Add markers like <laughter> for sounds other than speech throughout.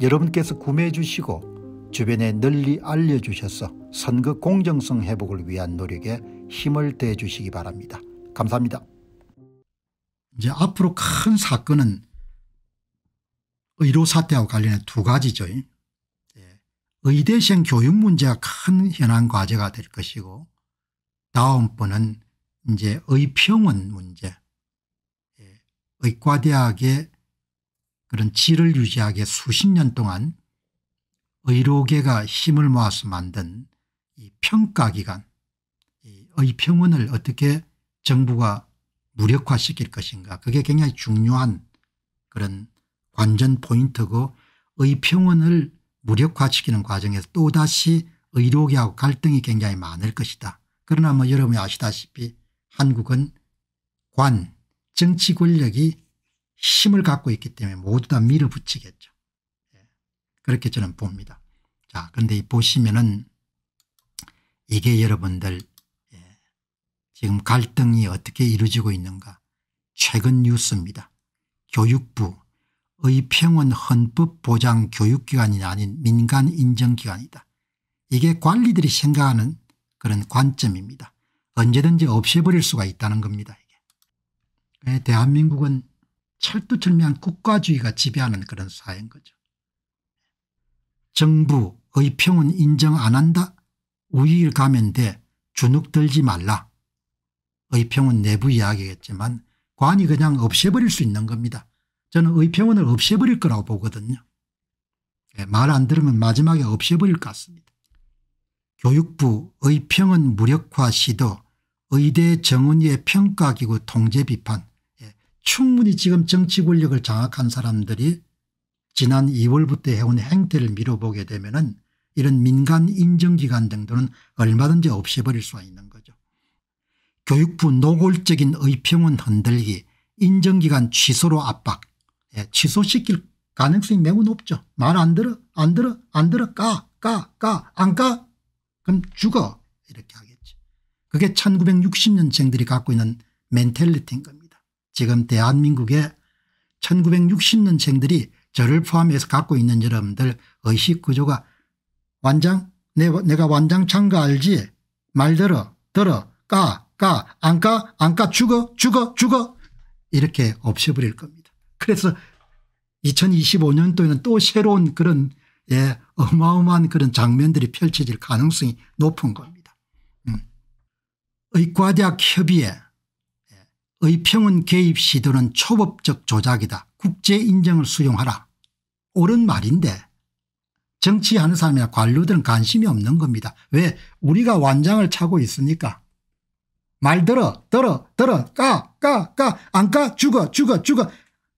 여러분께서 구매해 주시고 주변에 널리 알려주셔서 선거 공정성 회복을 위한 노력에 힘을 대해 주시기 바랍니다. 감사합니다. 이제 앞으로 큰 사건은 의료 사태와 관련해 두 가지죠. 예. 의대생 교육 문제가 큰 현안 과제가 될 것이고 다음번은 이제 의평원 문제 예. 의과대학의 그런 질을 유지하게 수십 년 동안 의료계가 힘을 모아서 만든 이 평가기관 이 의평원을 어떻게 정부가 무력화시킬 것인가 그게 굉장히 중요한 그런 관전 포인트고 의평원을 무력화시키는 과정에서 또다시 의료계하고 갈등이 굉장히 많을 것이다. 그러나 뭐 여러분이 아시다시피 한국은 관 정치 권력이 힘을 갖고 있기 때문에 모두 다 밀어붙이겠죠. 예. 그렇게 저는 봅니다. 자, 그런데 보시면은 이게 여러분들 예, 지금 갈등이 어떻게 이루어지고 있는가. 최근 뉴스입니다. 교육부 의평은 헌법보장 교육기관이 아닌 민간 인정기관이다. 이게 관리들이 생각하는 그런 관점입니다. 언제든지 없애버릴 수가 있다는 겁니다. 이게. 대한민국은 철두철미한 국가주의가 지배하는 그런 사회인 거죠. 정부 의평은 인정 안 한다. 우익을 가면 돼. 주눅 들지 말라. 의평은 내부 이야기겠지만 관이 그냥 없애버릴 수 있는 겁니다. 저는 의평원을 없애버릴 거라고 보거든요. 예, 말안 들으면 마지막에 없애버릴 것 같습니다. 교육부 의평원 무력화 시도 의대 정원의 평가기구 통제 비판 충분히 지금 정치 권력을 장악한 사람들이 지난 2월부터 해온 행태를 미뤄보게 되면 은 이런 민간 인정기관 등들은 얼마든지 없애버릴 수가 있는 거죠. 교육부 노골적인 의평은 흔들기 인정기간 취소로 압박 예, 취소시킬 가능성이 매우 높죠. 말 안 들어 안 들어 안 들어 까까까안까 그럼 죽어 이렇게 하겠지. 그게 1960년생들이 갖고 있는 멘탈리티인 겁니다. 지금 대한민국에 1960년생들이 저를 포함해서 갖고 있는 여러분들 의식구조가 완장 내, 내가 완장창가 알지 말 들어 들어 까 까안까안까 죽어 죽어 죽어 이렇게 없애버릴 겁니다. 그래서 2025년도에는 또 새로운 그런 예, 어마어마한 그런 장면들이 펼쳐질 가능성이 높은 겁니다. 음. 의과대학 협의회 의평은 개입 시도는 초법적 조작이다. 국제 인정을 수용하라. 옳은 말인데 정치하는 사람이나 관료들은 관심이 없는 겁니다. 왜 우리가 완장을 차고 있습니까말 들어 들어 들어 까까까안까 죽어 죽어 죽어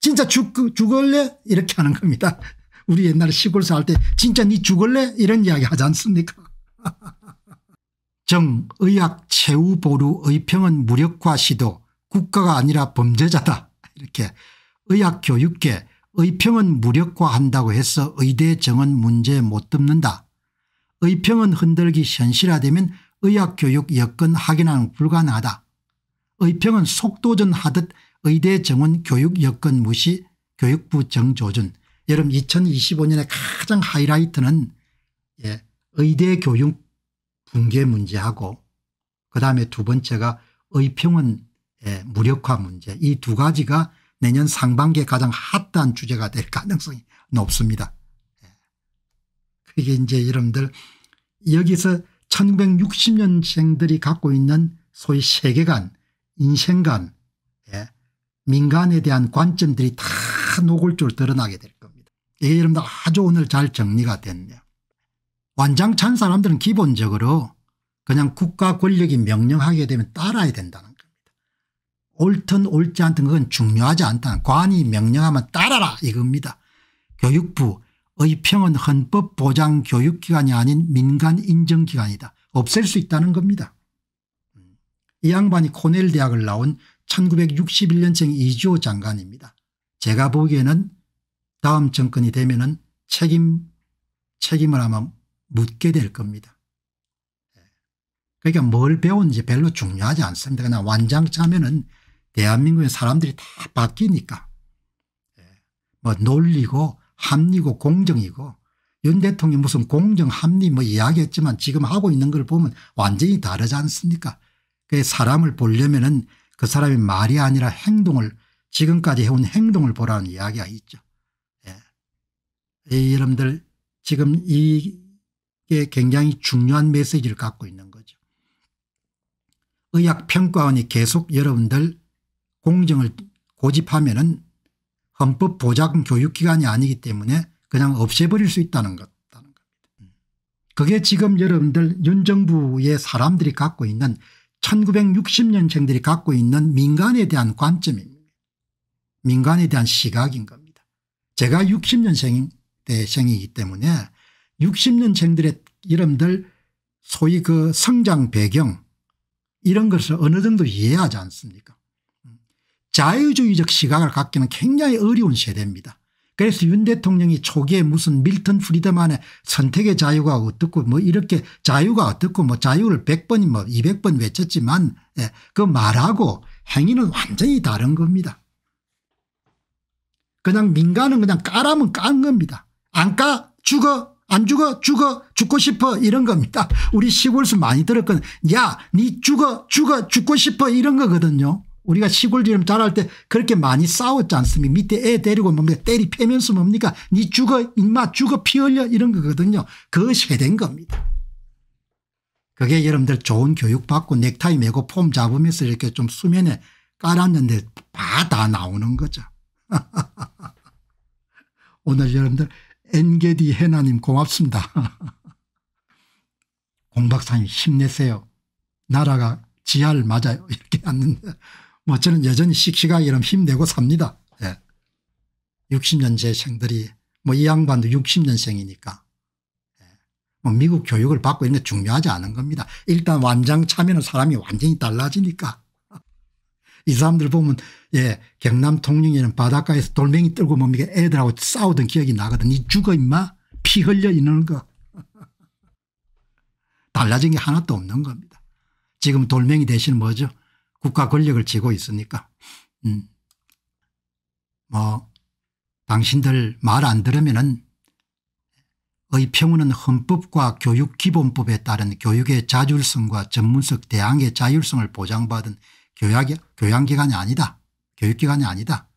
진짜 죽, 죽을래 이렇게 하는 겁니다. 우리 옛날에 시골살 때 진짜 니 죽을래 이런 이야기 하지 않습니까 <laughs> 정의학 최후보루 의평은 무력화 시도 국가가 아니라 범죄자다 <laughs> 이렇게 의학교육계 의평은 무력화한다고 해서 의대 정은 문제 못듣는다 의평은 흔들기 현실화되면 의학교육 여건 확인하는 불가능하다. 의평은 속도전 하듯 의대 정원 교육 여건 무시 교육부 정조준 여름 2025년의 가장 하이라이트는 예, 의대 교육 붕괴 문제하고 그다음에 두 번째가 의평은 예, 무력화 문제 이 두 가지가 내년 상반기에 가장 핫한 주제가 될 가능성이 높습니다. 예. 그게 이제 여러분들 여기서 1960년생들이 갖고 있는 소위 세계관 인생관 예, 민간에 대한 관점들이 다 노골적으로 드러나게 될 겁니다. 이게 여러분들 아주 오늘 잘 정리가 됐네요. 완장찬 사람들은 기본적으로 그냥 국가 권력이 명령하게 되면 따라야 된다는 옳든 옳지 않든 그건 중요하지 않다. 관이 명령하면 따라라 이겁니다. 교육부의 평은 헌법보장교육기관이 아닌 민간인정기관이다. 없앨 수 있다는 겁니다. 이 양반이 코넬 대학을 나온 1961년생 이주호 장관입니다. 제가 보기에는 다음 정권이 되면 은 책임 책임을 아마 묻게 될 겁니다. 그러니까 뭘 배웠는지 별로 중요하지 않습니다. 그냥 완장차면은 대한민국의 사람들이 다 바뀌니까 예. 뭐 논리고 합리고 공정이고 윤 대통령이 무슨 공정 합리 뭐 이야기했지만 지금 하고 있는 걸 보면 완전히 다르지 않습니까 그 사람을 보려면 은그 사람이 말이 아니라 행동을 지금까지 해온 행동을 보라는 이야기가 있죠. 예. 여러분들 지금 이게 굉장히 중요한 메시지를 갖고 있는 거죠. 의학평가원이 계속 여러분들 공정을 고집하면 헌법 보장 교육기관이 아니기 때문에 그냥 없애버릴 수 있다는 것. 음. 그게 지금 여러분들 윤 정부의 사람들이 갖고 있는 1960년생들이 갖고 있는 민간에 대한 관점입니다. 민간에 대한 시각인 겁니다. 제가 60년생 대생이기 때문에 60년생들의 이름들 소위 그 성장 배경 이런 것을 어느 정도 이해하지 않습니까 자유주의적 시각을 갖기는 굉장히 어려운 세대입니다. 그래서 윤 대통령이 초기에 무슨 밀턴 프리드만의 선택의 자유가 어떻고 뭐 이렇게 자유가 어떻고 뭐 자유를 100번이 뭐 200번 외쳤지만 예, 그 말하고 행위는 완전히 다른 겁니다. 그냥 민간은 그냥 까라면 깐 겁니다. 안 까 죽어 안 죽어 죽어 죽고 싶어 이런 겁니다. 우리 시골에서 많이 들었거든 야니 죽어 죽어 죽고 싶어 이런 거거든요. 우리가 시골 지름 자랄 때 그렇게 많이 싸웠지 않습니까 밑에 애 데리고 뭡니까 때리 패면서 뭡니까 니 죽어 인마 죽어 피 흘려 이런 거거든요 그것이 된 겁니다. 그게 여러분들 좋은 교육 받고 넥타이 메고 폼 잡으면서 이렇게 좀 수면에 깔았는데 다다 나오는 거죠. <laughs> 오늘 여러분들 엔게디 해나님 고맙습니다. <laughs> 공박사님 힘내세요. 나라가 지하를 맞아요. 이렇게 하는데 뭐 저는 여전히 씩씩하게 이러면 힘내고 삽니다. 예. 60년생들이 뭐이 양반도 60년생이니까 예. 뭐 미국 교육을 받고 이런 게 중요하지 않은 겁니다. 일단 완장 차면은 사람이 완전히 달라지니까. <laughs> 이 사람들 보면 예 경남 통영에는 바닷가에서 돌멩이 뜨고 뭡니까 뭐 애들하고 싸우던 기억이 나거든. 이 죽어 임마 피 흘려 이는 거. <laughs> 달라진 게 하나도 없는 겁니다. 지금 돌멩이 대신 뭐죠 국가 권력을 쥐고 있으니까. 음. 뭐 당신들 말 안 들으면은 의평은 헌법과 교육기본법에 따른 교육의 자율성과 전문성 대항의 자율성을 보장받은 교양, 교양기관이 아니다. 교육기관이 아니다.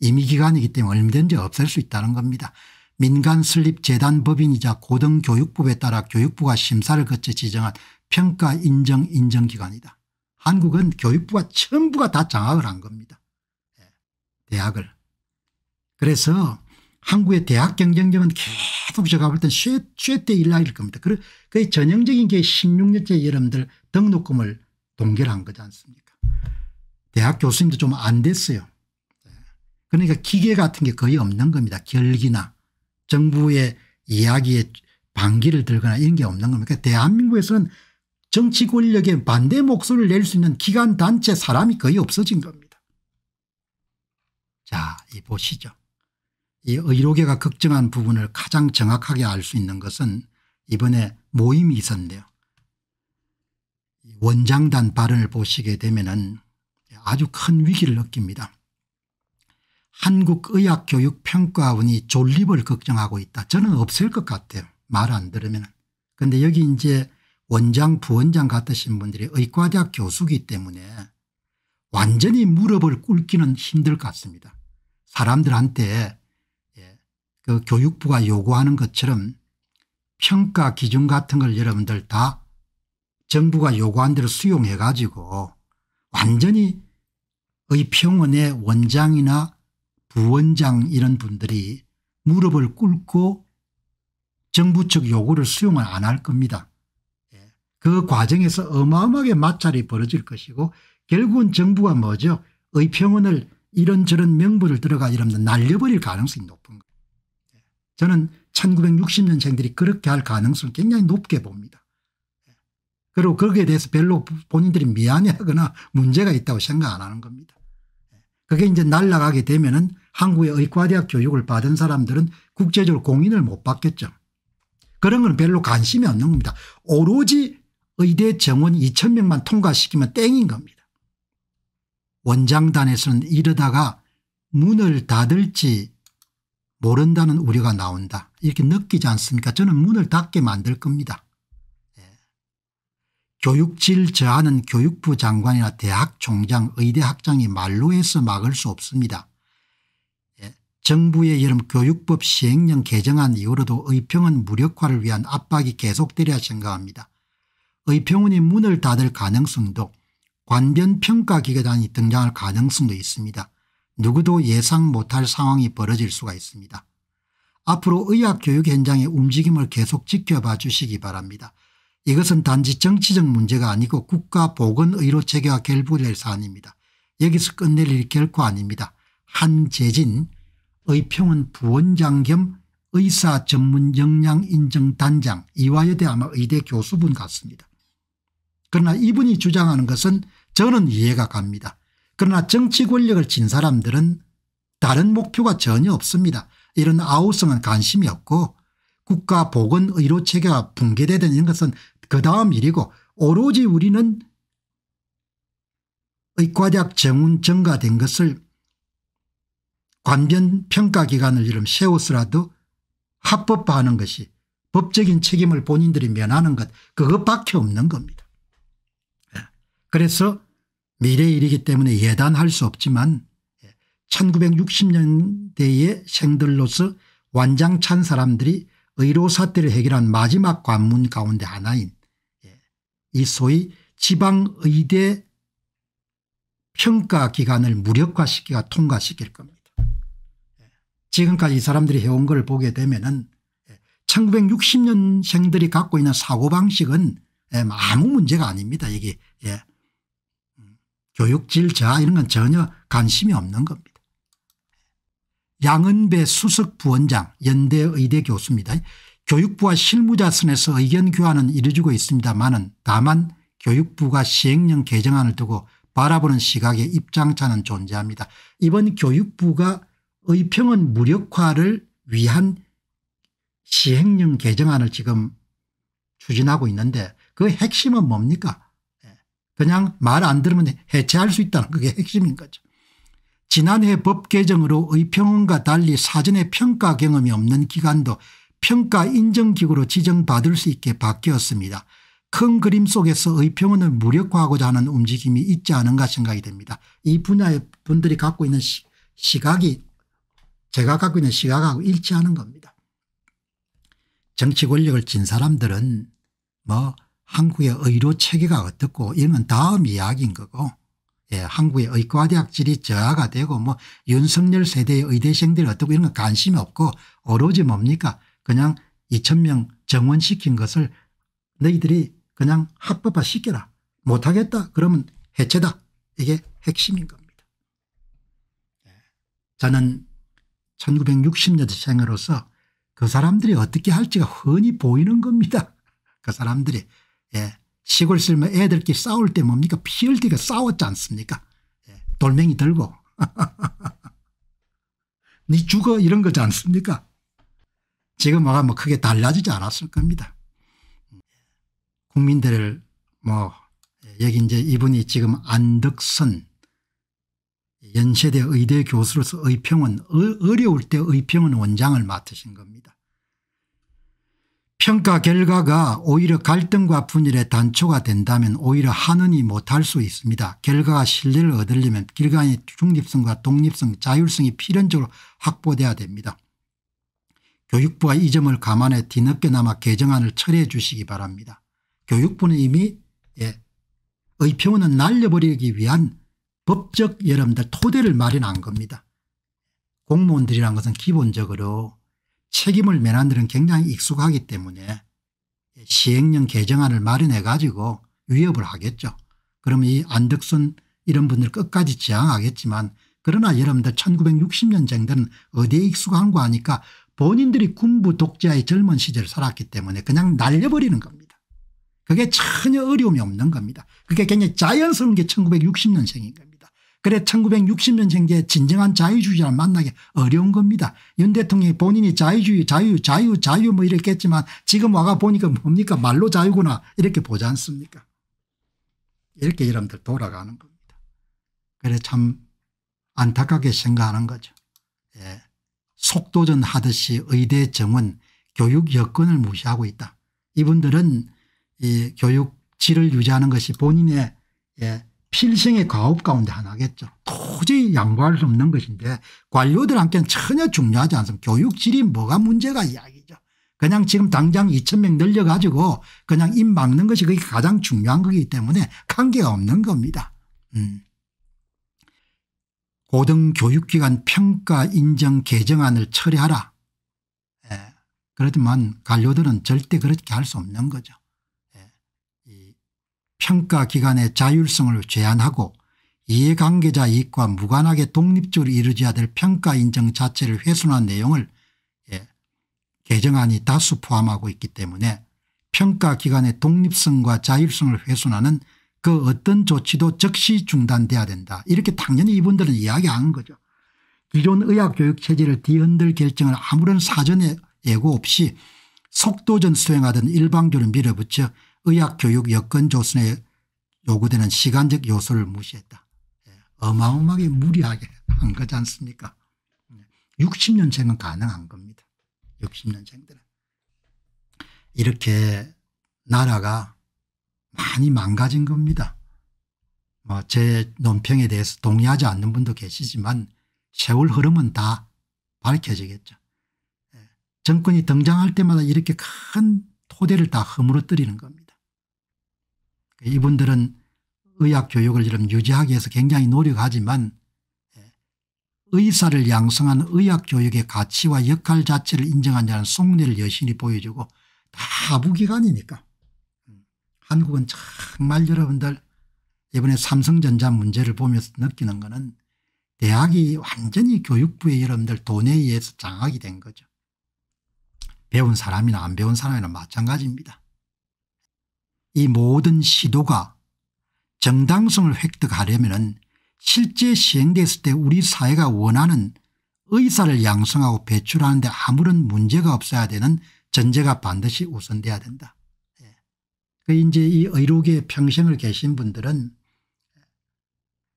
임의기관이기 때문에 얼마든지 없앨 수 있다는 겁니다. 민간 설립 재단 법인이자 고등교육법에 따라 교육부가 심사를 거쳐 지정한 평가 인정 인정기관이다. 한국은 교육부가 전부가 다 장악을 한 겁니다. 예, 대학을. 그래서 한국의 대학 경쟁력은 계속 제가 볼땐 쇠퇴 일락일 겁니다. 그 전형적인 게 16년째 여러분들 등록금을 동결한 거지 않습니까 대학 교수님도 좀 안 됐어요. 예, 그러니까 기계 같은 게 거의 없는 겁니다. 결기나 정부의 이야기에 반기를 들거나 이런 게 없는 겁니다. 그러니까 대한민국에서는 정치 권력에 반대 목소리를 낼 수 있는 기관 단체 사람이 거의 없어진 겁니다. 자, 이 보시죠. 이 의료계가 걱정한 부분을 가장 정확하게 알 수 있는 것은 이번에 모임이 있었는데요. 원장단 발언을 보시게 되면 아주 큰 위기를 느낍니다. 한국의학교육평가원이 졸립을 걱정하고 있다. 저는 없을 것 같아요. 말 안 들으면. 그런데 여기 이제 원장 부원장 같으신 분들이 의과대학 교수기 때문에 완전히 무릎을 꿇기는 힘들 것 같습니다. 사람들한테 예, 그 교육부가 요구하는 것처럼 평가 기준 같은 걸 여러분들 다 정부가 요구한 대로 수용해 가지고 완전히 의평원의 원장이나 부원장 이런 분들이 무릎을 꿇고 정부 측 요구를 수용을 안 할 겁니다. 그 과정에서 어마어마하게 마찰이 벌어질 것이고 결국은 정부가 뭐죠 의평원을 이런저런 명분을 들어가 이러면 날려버릴 가능성이 높은 거예요. 예. 저는 1960년생들이 그렇게 할 가능성을 굉장히 높게 봅니다. 예. 그리고 거기에 대해서 별로 본인들이 미안해하거나 <laughs> 문제가 있다고 생각 안 하는 겁니다. 예. 그게 이제 날라가게 되면 은 한국의 의과대학 교육을 받은 사람들은 국제적으로 공인을 못 받겠죠. 그런 건 별로 관심이 없는 겁니다. 오로지 의대 정원 2천명만 통과시키면 땡인 겁니다. 원장단에서는 이러다가 문을 닫을지 모른다는 우려가 나온다. 이렇게 느끼지 않습니까? 저는 문을 닫게 만들 겁니다. 예. 교육질 저하는 교육부 장관이나 대학 총장 의대 학장이 말로 해서 막을 수 없습니다. 예. 정부의 여름 교육법 시행령 개정안 이후로도 의평은 무력화를 위한 압박이 계속되리라 생각합니다. 의평원이 문을 닫을 가능성도 관변평가기관이 등장할 가능성도 있습니다. 누구도 예상 못할 상황이 벌어질 수가 있습니다. 앞으로 의학교육 현장의 움직임을 계속 지켜봐 주시기 바랍니다. 이것은 단지 정치적 문제가 아니고 국가보건의료 체계와 결부될 사안입니다. 여기서 끝낼 일 결코 아닙니다. 한재진 의평원 부원장 겸 의사 전문 역량 인증 단장 이화여대 아마 의대 교수분 같습니다. 그러나 이분이 주장하는 것은 저는 이해가 갑니다. 그러나 정치 권력을 진 사람들은 다른 목표가 전혀 없습니다. 이런 아우성은 관심이 없고 국가 보건 의료 체계가 붕괴되는 것은 그 다음 일이고 오로지 우리는 의과대학 정운 증가된 것을 관변 평가기관을 이름 세우스라도 합법화하는 것이 법적인 책임을 본인들이 면하는 것 그것밖에 없는 겁니다. 그래서 미래 일이기 때문에 예단할 수 없지만 1960년대의 생들로서 완장찬 사람들이 의료 사태를 해결한 마지막 관문 가운데 하나인 예, 이 소위 지방의대 평가 기간을 무력화시키가 통과시킬 겁니다. 예, 지금까지 이 사람들이 해온 걸 보게 되면 은 1960년생들이 예, 갖고 있는 사고방식은 아무 문제가 아닙니다. 이게 교육질 자 이런 건 전혀 관심이 없는 겁니다. 양은배 수석부원장 연대의대 교수입니다. 교육부와 실무자 선에서 의견 교환은 이루어지고 있습니다만은 다만 교육부가 시행령 개정안을 두고 바라보는 시각의 입장차는 존재합니다. 이번 교육부가 의평은 무력화를 위한 시행령 개정안을 지금 추진하고 있는데 그 핵심은 뭡니까 그냥 말 안 들으면 해체할 수 있다는 그게 핵심인 거죠. 지난해 법 개정으로 의평원과 달리 사전에 평가 경험이 없는 기관도 평가 인정기구로 지정받을 수 있게 바뀌었습니다. 큰 그림 속에서 의평원을 무력화하고자 하는 움직임이 있지 않은가 생각이 됩니다. 이 분야의 분들이 갖고 있는 시, 각이 제가 갖고 있는 시각하고 일치하는 겁니다. 정치 권력을 진 사람들은 뭐 한국의 의료 체계가 어떻고 이런 다음 이야기인 거고 예, 한국의 의과대학 질이 저하가 되고 뭐 윤석열 세대의 의대생들이 어떻고 이런 거 관심이 없고 오로지 뭡니까 그냥 2천 명 정원시킨 것을 너희들이 그냥 합법화 시켜라 못하겠다 그러면 해체다 이게 핵심인 겁니다. 저는 1960년대생으로서 그 사람들이 어떻게 할지가 흔히 보이는 겁니다. <laughs> 그 사람들이 예. 시골 쓸면 애들끼리 싸울 때 뭡니까 피흘디가 싸웠지 않습니까 예. 돌멩이 들고 <laughs> 니 죽어 이런 거지 않습니까 지금 와가 뭐 크게 달라지지 않았을 겁니다 국민들을 뭐 예, 여기 이제 이분이 지금 안덕선 연세대 의대 교수로서 의평원 어려울 때 의평원 원장을 맡으신 겁니다. 평가 결과가 오히려 갈등과 분열의 단초가 된다면 오히려 하느니 못할 수 있습니다. 결과가 신뢰를 얻으려면 길간의 중립성과 독립성 자율성이 필연적으로 확보돼야 됩니다. 교육부가 이 점을 감안해 뒤늦게나마 개정안을 철회해 주시기 바랍니다. 교육부는 이미 예, 의평원은 날려버리기 위한 법적 여러분들 토대를 마련한 겁니다. 공무원들이란 것은 기본적으로 책임을 면한들은 굉장히 익숙하기 때문에 시행령 개정안을 마련해 가지고 위협을 하겠죠. 그러면 이 안덕순 이런 분들 끝까지 지향하겠지만 그러나 여러분들 1960년생들은 어디에 익숙한 거 아니까 본인들이 군부 독재의 젊은 시절을 살았기 때문에 그냥 날려버리는 겁니다. 그게 전혀 어려움이 없는 겁니다. 그게 굉장히 자연스러운 게 1960년생인 겁니다. 그래 1960년생기에 진정한 자유주의자를 만나기 어려운 겁니다. 윤 대통령이 본인이 자유주의 자유 자유 자유 뭐 이렇게 했지만 지금 와가 보니까 뭡니까 말로 자유구나 이렇게 보지 않습니까 이렇게 여러분들 돌아가는 겁니다. 그래 참 안타깝게 생각하는 거죠. 예. 속도전 하듯이 의대 정원 교육 여건을 무시하고 있다. 이분들은 이 교육 질을 유지하는 것이 본인의 예, 필생의 가업 가운데 하나겠죠. 도저히 양보할 수 없는 것인데 관료들한테는 전혀 중요하지 않습니다. 교육질이 뭐가 문제가 이야기죠. 그냥 지금 당장 2천 명 늘려가지고 그냥 입 막는 것이 그게 가장 중요한 거기 때문에 관계가 없는 겁니다. 음. 고등교육기관 평가 인정 개정안을 처리하라. 예. 그렇지만 관료들은 절대 그렇게 할 수 없는 거죠. 평가기관의 자율성을 제한하고 이해관계자 이익과 무관하게 독립적으로 이루어져야 될 평가인정 자체를 훼손한 내용을 예, 개정안이 다수 포함하고 있기 때문에 평가기관의 독립성과 자율성을 훼손하는 그 어떤 조치도 즉시 중단돼야 된다. 이렇게 당연히 이분들은 이야기하는 거죠. 기존 의학교육체제를 뒤흔들 결정을 아무런 사전에 예고 없이 속도전 수행하던 일방적를 밀어붙여 의학교육 여건 조선에 요구되는 시간적 요소를 무시했다. 예, 어마어마하게 무리하게 <laughs> 한 거지 않습니까 60년생은 예, 가능한 겁니다. 60년생들은. 이렇게 나라가 많이 망가진 겁니다. 뭐제 논평에 대해서 동의하지 않는 분도 계시지만 세월 흐름은 다 밝혀지겠죠. 예, 정권이 등장할 때마다 이렇게 큰 토대를 다 허물어뜨리는 겁니다. 이분들은 의학 교육을 좀 유지하기 위해서 굉장히 노력하지만 예, 의사를 양성한 의학 교육의 가치와 역할 자체를 인정한 자는 속내를 여신이 보여주고 다 무기관이니까 음, 한국은 정말 여러분들 이번에 삼성전자 문제를 보면서 느끼는 것은 대학이 완전히 교육부의 여러분들 돈에 의해서 장악이 된 거죠. 배운 사람이나 안 배운 사람이나 마찬가지입니다. 이 모든 시도가 정당성을 획득하려면 실제 시행됐을 때 우리 사회가 원하는 의사를 양성하고 배출하는 데 아무런 문제가 없어야 되는 전제가 반드시 우선돼야 된다. 예. 그 이제 이의료계 평생을 계신 분들은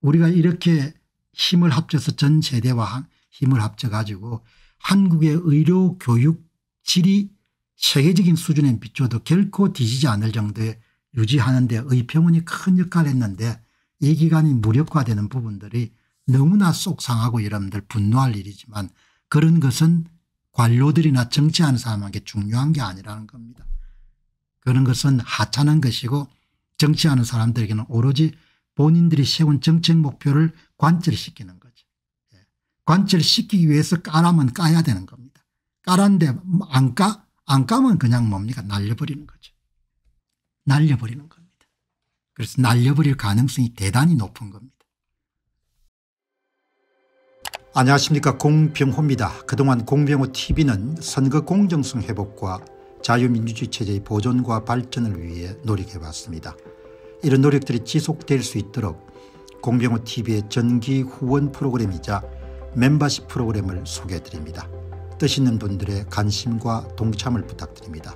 우리가 이렇게 힘을 합쳐서 전 세대와 힘을 합쳐 가지고 한국의 의료 교육 질이 세계적인 수준에 비춰도 결코 뒤지지 않을 정도의 유지하는 데 의평원이 큰 역할을 했는데 이 기간이 무력화되는 부분들이 너무나 속상하고 여러분들 분노할 일이지만 그런 것은 관료들이나 정치하는 사람에게 중요한 게 아니라는 겁니다. 그런 것은 하찮은 것이고 정치하는 사람들에게는 오로지 본인들이 세운 정책 목표를 관철시키는 거죠. 예. 관철시키기 위해서 까라면 까야 되는 겁니다. 까란데 안 까? 안 까면 그냥 뭡니까? 날려버리는 거죠. 날려버리는 겁니다. 그래서 날려버릴 가능성이 대단히 높은 겁니다. 안녕하십니까 공병호입니다. 그동안 공병호 tv는 선거 공정성 회복과 자유민주주의 체제의 보존과 발전을 위해 노력해왔습니다. 이런 노력들이 지속될 수 있도록 공병호 tv의 전기 후원 프로그램이자 멤버십 프로그램을 소개해드립니다. 뜻 있는 분들의 관심과 동참을 부탁드립니다.